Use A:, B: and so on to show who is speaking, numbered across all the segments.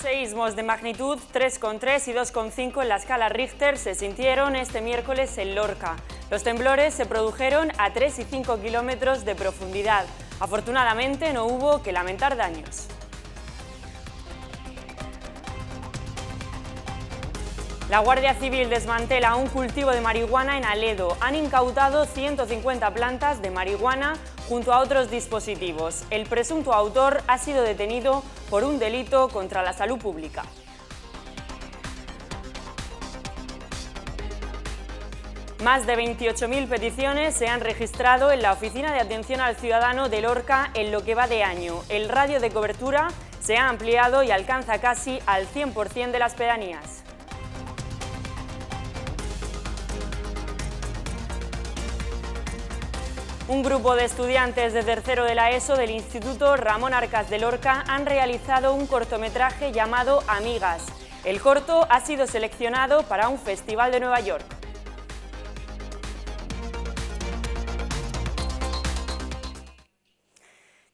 A: Seismos de magnitud 3,3 y 2,5 en la escala Richter se sintieron este miércoles en Lorca. Los temblores se produjeron a 3 y 5 kilómetros de profundidad. Afortunadamente no hubo que lamentar daños. La Guardia Civil desmantela un cultivo de marihuana en Aledo. Han incautado 150 plantas de marihuana junto a otros dispositivos. El presunto autor ha sido detenido por un delito contra la salud pública. Más de 28.000 peticiones se han registrado en la Oficina de Atención al Ciudadano de Lorca en lo que va de año. El radio de cobertura se ha ampliado y alcanza casi al 100% de las pedanías. Un grupo de estudiantes de tercero de la ESO del Instituto Ramón Arcas de Lorca han realizado un cortometraje llamado Amigas. El corto ha sido seleccionado para un festival de Nueva York.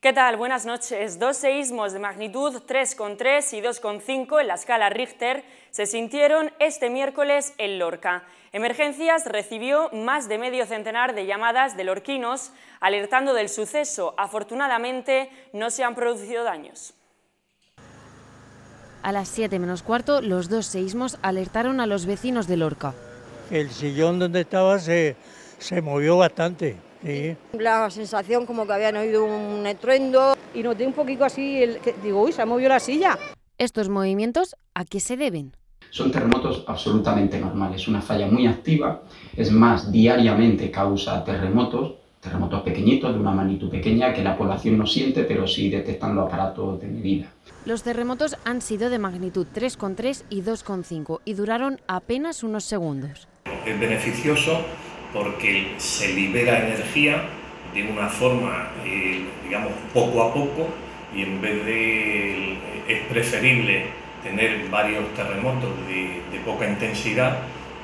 A: ¿Qué tal? Buenas noches. Dos seísmos de magnitud 3,3 y 2,5 en la escala Richter se sintieron este miércoles en Lorca. Emergencias recibió más de medio centenar de llamadas de lorquinos alertando del suceso. Afortunadamente no se han producido daños.
B: A las 7 menos cuarto, los dos seísmos alertaron a los vecinos de Lorca. El sillón donde estaba se, se movió bastante la sensación como que habían oído un estruendo y noté un poquito así, el, que, digo, uy, se ha la silla. Estos movimientos, ¿a qué se deben? Son terremotos absolutamente normales, una falla muy activa, es más, diariamente causa terremotos, terremotos pequeñitos, de una magnitud pequeña, que la población no siente, pero sí detectan los aparatos de medida. Los terremotos han sido de magnitud 3,3 y 2,5 y duraron apenas unos segundos. Es beneficioso porque se libera energía de una forma, eh, digamos, poco a poco y en vez de, eh, es preferible tener varios terremotos de, de poca intensidad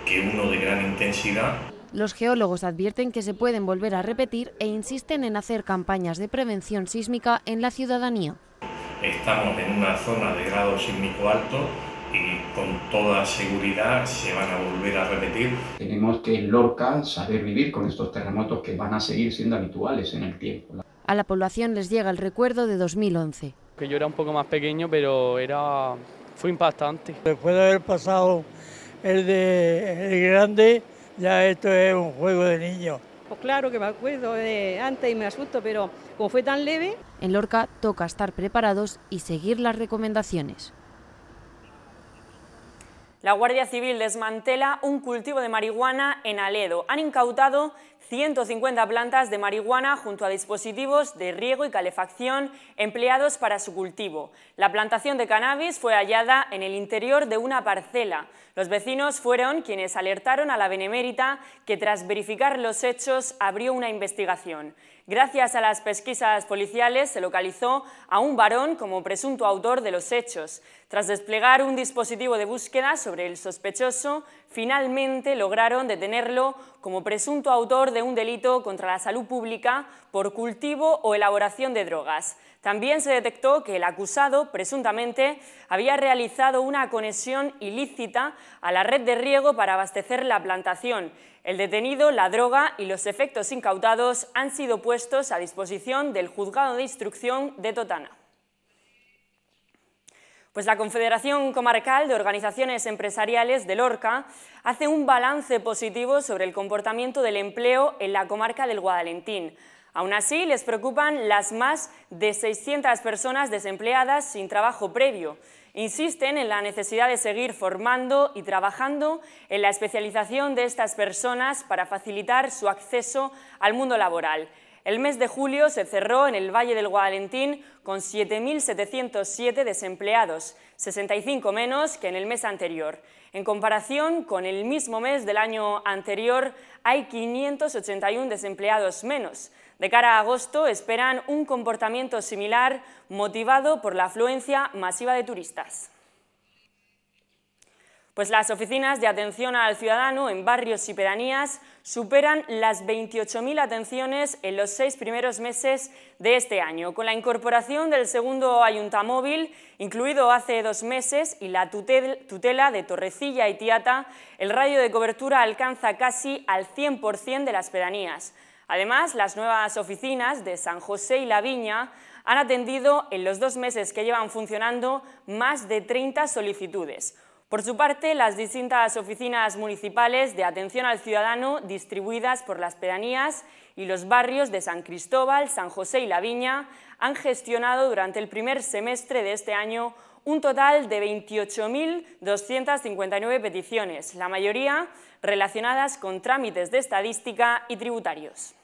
B: que uno de gran intensidad. Los geólogos advierten que se pueden volver a repetir e insisten en hacer campañas de prevención sísmica en la ciudadanía. Estamos en una zona de grado sísmico alto con toda seguridad se van a volver a repetir. Tenemos que en Lorca saber vivir con estos terremotos que van a seguir siendo habituales en el tiempo. A la población les llega el recuerdo de 2011. Que yo era un poco más pequeño, pero era fue impactante. Después de haber pasado el de el grande, ya esto es un juego de niños.
A: Pues claro que me acuerdo de antes y me asusto, pero como fue tan leve.
B: En Lorca toca estar preparados y seguir las recomendaciones.
A: La Guardia Civil desmantela un cultivo de marihuana en Aledo. Han incautado 150 plantas de marihuana junto a dispositivos de riego y calefacción empleados para su cultivo. La plantación de cannabis fue hallada en el interior de una parcela. Los vecinos fueron quienes alertaron a la Benemérita que tras verificar los hechos abrió una investigación. Gracias a las pesquisas policiales se localizó a un varón como presunto autor de los hechos. Tras desplegar un dispositivo de búsqueda sobre el sospechoso, finalmente lograron detenerlo como presunto autor de un delito contra la salud pública por cultivo o elaboración de drogas. También se detectó que el acusado, presuntamente, había realizado una conexión ilícita a la red de riego para abastecer la plantación. El detenido, la droga y los efectos incautados han sido puestos a disposición del Juzgado de Instrucción de Totana. Pues la Confederación Comarcal de Organizaciones Empresariales de Lorca hace un balance positivo sobre el comportamiento del empleo en la comarca del Guadalentín. Aún así, les preocupan las más de 600 personas desempleadas sin trabajo previo. Insisten en la necesidad de seguir formando y trabajando en la especialización de estas personas para facilitar su acceso al mundo laboral. El mes de julio se cerró en el Valle del Guadalentín con 7.707 desempleados, 65 menos que en el mes anterior. En comparación con el mismo mes del año anterior, hay 581 desempleados menos. De cara a agosto esperan un comportamiento similar motivado por la afluencia masiva de turistas. Pues las oficinas de atención al ciudadano en barrios y pedanías superan las 28.000 atenciones en los seis primeros meses de este año. Con la incorporación del segundo ayuntamóvil, incluido hace dos meses, y la tutela de Torrecilla y Tiata, el radio de cobertura alcanza casi al 100% de las pedanías. Además, las nuevas oficinas de San José y La Viña han atendido en los dos meses que llevan funcionando más de 30 solicitudes. Por su parte, las distintas oficinas municipales de atención al ciudadano distribuidas por las pedanías y los barrios de San Cristóbal, San José y La Viña han gestionado durante el primer semestre de este año un total de 28.259 peticiones, la mayoría relacionadas con trámites de estadística y tributarios.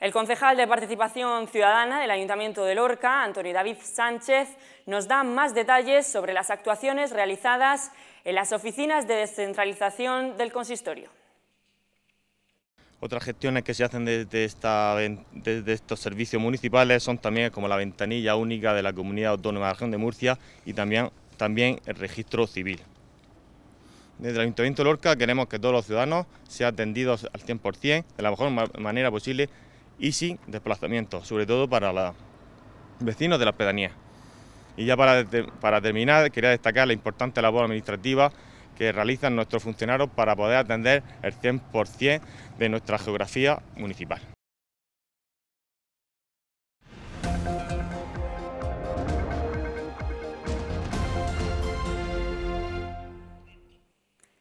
A: El concejal de Participación Ciudadana del Ayuntamiento de Lorca, Antonio David Sánchez, nos da más detalles sobre las actuaciones realizadas en las oficinas de descentralización del consistorio.
B: Otras gestiones que se hacen desde, estos servicios municipales son también como la ventanilla única de la Comunidad Autónoma de la Región de Murcia y también, el registro civil. Desde el Ayuntamiento de Lorca queremos que todos los ciudadanos sean atendidos al 100% de la mejor manera posible y sin desplazamiento, sobre todo para los vecinos de las pedanías. Y ya para, para terminar, quería destacar la importante labor administrativa que realizan nuestros funcionarios para poder atender el 100% de nuestra geografía municipal.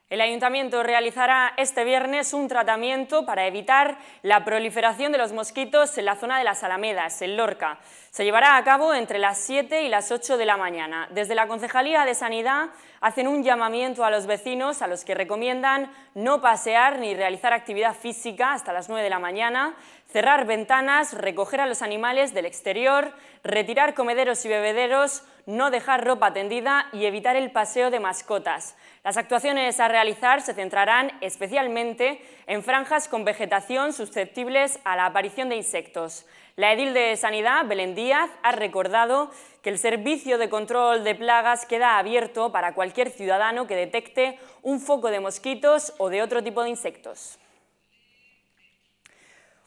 A: El ayuntamiento realizará este viernes un tratamiento para evitar la proliferación de los mosquitos en la zona de las Alamedas, en Lorca. Se llevará a cabo entre las 7 y las 8 de la mañana. Desde la Concejalía de Sanidad hacen un llamamiento a los vecinos a los que recomiendan no pasear ni realizar actividad física hasta las 9 de la mañana, cerrar ventanas, recoger a los animales del exterior, retirar comederos y bebederos, no dejar ropa tendida y evitar el paseo de mascotas. Las actuaciones a realizar se centrarán especialmente en franjas con vegetación susceptibles a la aparición de insectos. La edil de Sanidad, Belén Díaz, ha recordado que el servicio de control de plagas queda abierto para cualquier ciudadano que detecte un foco de mosquitos o de otro tipo de insectos.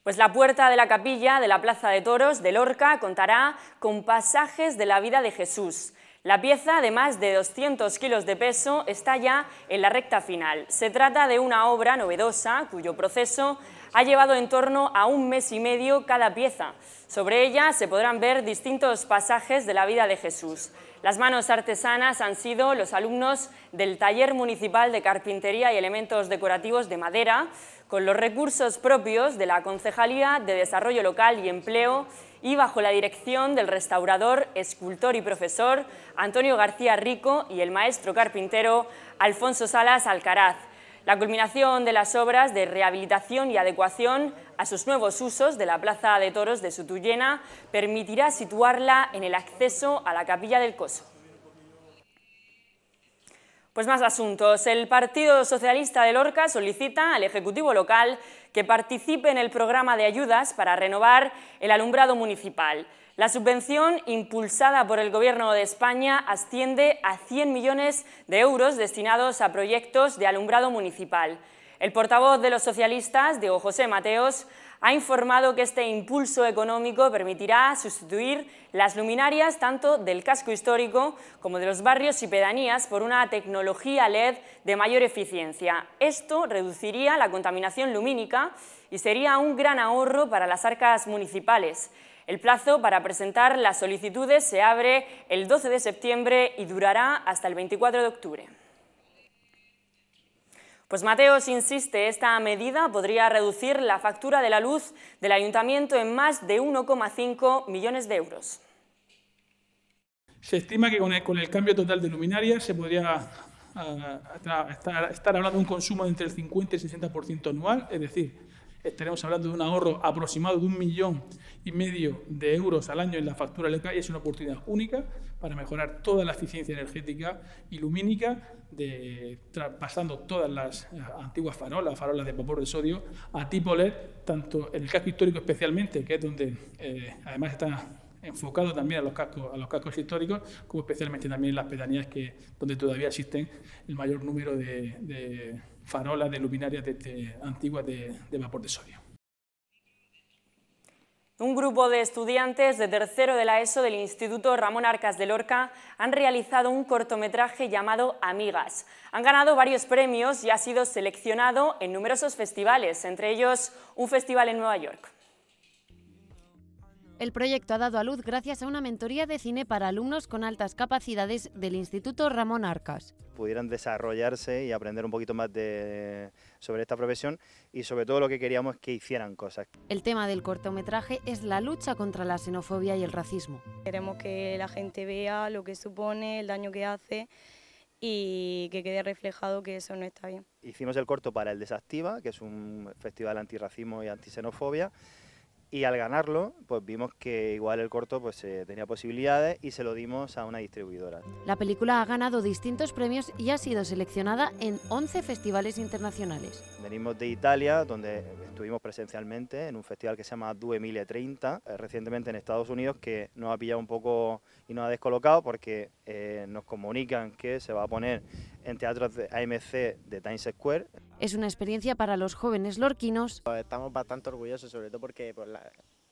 A: Pues la puerta de la capilla de la Plaza de Toros de Lorca contará con pasajes de la vida de Jesús. La pieza, de más de 200 kilos de peso, está ya en la recta final. Se trata de una obra novedosa cuyo proceso ha llevado en torno a un mes y medio cada pieza. Sobre ella se podrán ver distintos pasajes de la vida de Jesús. Las manos artesanas han sido los alumnos del Taller Municipal de Carpintería y Elementos Decorativos de Madera, con los recursos propios de la Concejalía de Desarrollo Local y Empleo y bajo la dirección del restaurador, escultor y profesor Antonio García Rico y el maestro carpintero Alfonso Salas Alcaraz la culminación de las obras de rehabilitación y adecuación a sus nuevos usos de la Plaza de Toros de Sutuyena permitirá situarla en el acceso a la Capilla del Coso. Pues más asuntos. El Partido Socialista de Lorca solicita al Ejecutivo local que participe en el programa de ayudas para renovar el alumbrado municipal. La subvención impulsada por el Gobierno de España asciende a 100 millones de euros destinados a proyectos de alumbrado municipal. El portavoz de los socialistas, Diego José Mateos, ha informado que este impulso económico permitirá sustituir las luminarias tanto del casco histórico como de los barrios y pedanías por una tecnología LED de mayor eficiencia. Esto reduciría la contaminación lumínica y sería un gran ahorro para las arcas municipales. El plazo para presentar las solicitudes se abre el 12 de septiembre y durará hasta el 24 de octubre. Pues Mateos insiste, esta medida podría reducir la factura de la luz del ayuntamiento en más de 1,5 millones de euros.
B: Se estima que con el, cambio total de luminarias se podría ah, ah, estar, hablando de un consumo de entre el 50 y el 60% anual, es decir, estaremos hablando de un ahorro aproximado de un millón y medio de euros al año en la factura eléctrica y es una oportunidad única para mejorar toda la eficiencia energética y lumínica, de, traspasando todas las eh, antiguas farolas, farolas de vapor de sodio, a tipo LED, tanto en el casco histórico especialmente, que es donde eh, además está enfocado también a los cascos, a los cascos históricos, como especialmente también en las pedanías que, donde todavía existen el mayor número de farolas de luminarias Antigua de, antiguas de, vapor de sodio.
A: Un grupo de estudiantes de tercero de la ESO del Instituto Ramón Arcas de Lorca han realizado un cortometraje llamado Amigas. Han ganado varios premios y ha sido seleccionado en numerosos festivales, entre ellos un festival en Nueva York.
B: El proyecto ha dado a luz gracias a una mentoría de cine para alumnos con altas capacidades del Instituto Ramón Arcas. Pudieran desarrollarse y aprender un poquito más sobre esta profesión y sobre todo lo que queríamos es que hicieran cosas. El tema del cortometraje es la lucha contra la xenofobia y el racismo. Queremos que la gente vea lo que supone, el daño que hace y que quede reflejado que eso no está bien. Hicimos el corto para el Desactiva, que es un festival antirracismo y antixenofobia. Y al ganarlo, pues vimos que igual el corto pues, eh, tenía posibilidades y se lo dimos a una distribuidora. La película ha ganado distintos premios y ha sido seleccionada en 11 festivales internacionales. Venimos de Italia, donde estuvimos presencialmente en un festival que se llama 2030, eh, recientemente en Estados Unidos, que nos ha pillado un poco y nos ha descolocado porque eh, nos comunican que se va a poner en teatros de AMC de Times Square. Es una experiencia para los jóvenes lorquinos. Estamos bastante orgullosos, sobre todo porque, pues,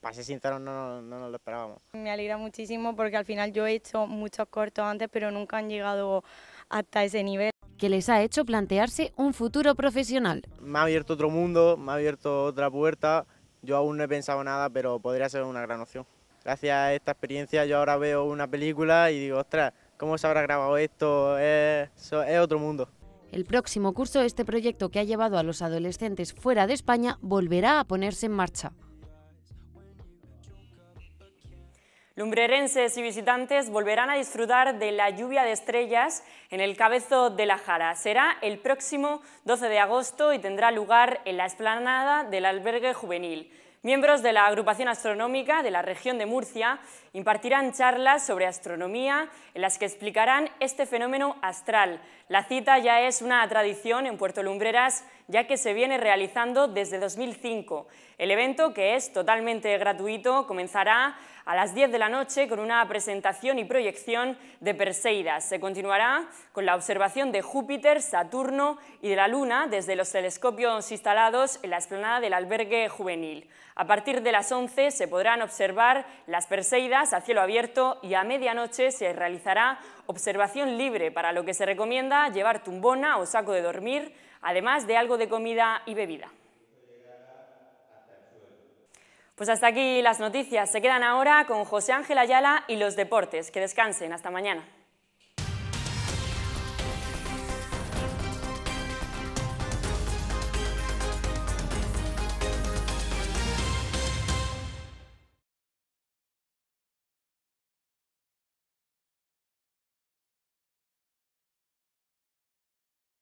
B: para ser sincero, no, no, nos lo esperábamos. Me alegra muchísimo porque al final yo he hecho muchos cortos antes, pero nunca han llegado hasta ese nivel. Que les ha hecho plantearse un futuro profesional. Me ha abierto otro mundo, me ha abierto otra puerta. Yo aún no he pensado nada, pero podría ser una gran opción. Gracias a esta experiencia yo ahora veo una película y digo, ostras, ¿cómo se habrá grabado esto? es, es otro mundo. El próximo curso, este proyecto que ha llevado a los adolescentes fuera de España volverá a ponerse en marcha.
A: Lumbrerenses y visitantes volverán a disfrutar de la lluvia de estrellas en el Cabezo de la Jara. Será el próximo 12 de agosto y tendrá lugar en la explanada del albergue juvenil. Miembros de la agrupación astronómica de la región de Murcia impartirán charlas sobre astronomía en las que explicarán este fenómeno astral, la cita ya es una tradición en Puerto Lumbreras, ya que se viene realizando desde 2005. El evento, que es totalmente gratuito, comenzará a las 10 de la noche con una presentación y proyección de Perseidas. Se continuará con la observación de Júpiter, Saturno y de la Luna desde los telescopios instalados en la explanada del albergue juvenil. A partir de las 11 se podrán observar las Perseidas a cielo abierto y a medianoche se realizará observación libre, para lo que se recomienda llevar tumbona o saco de dormir, además de algo de comida y bebida. Pues hasta aquí las noticias. Se quedan ahora con José Ángel Ayala y los deportes. Que descansen. Hasta mañana.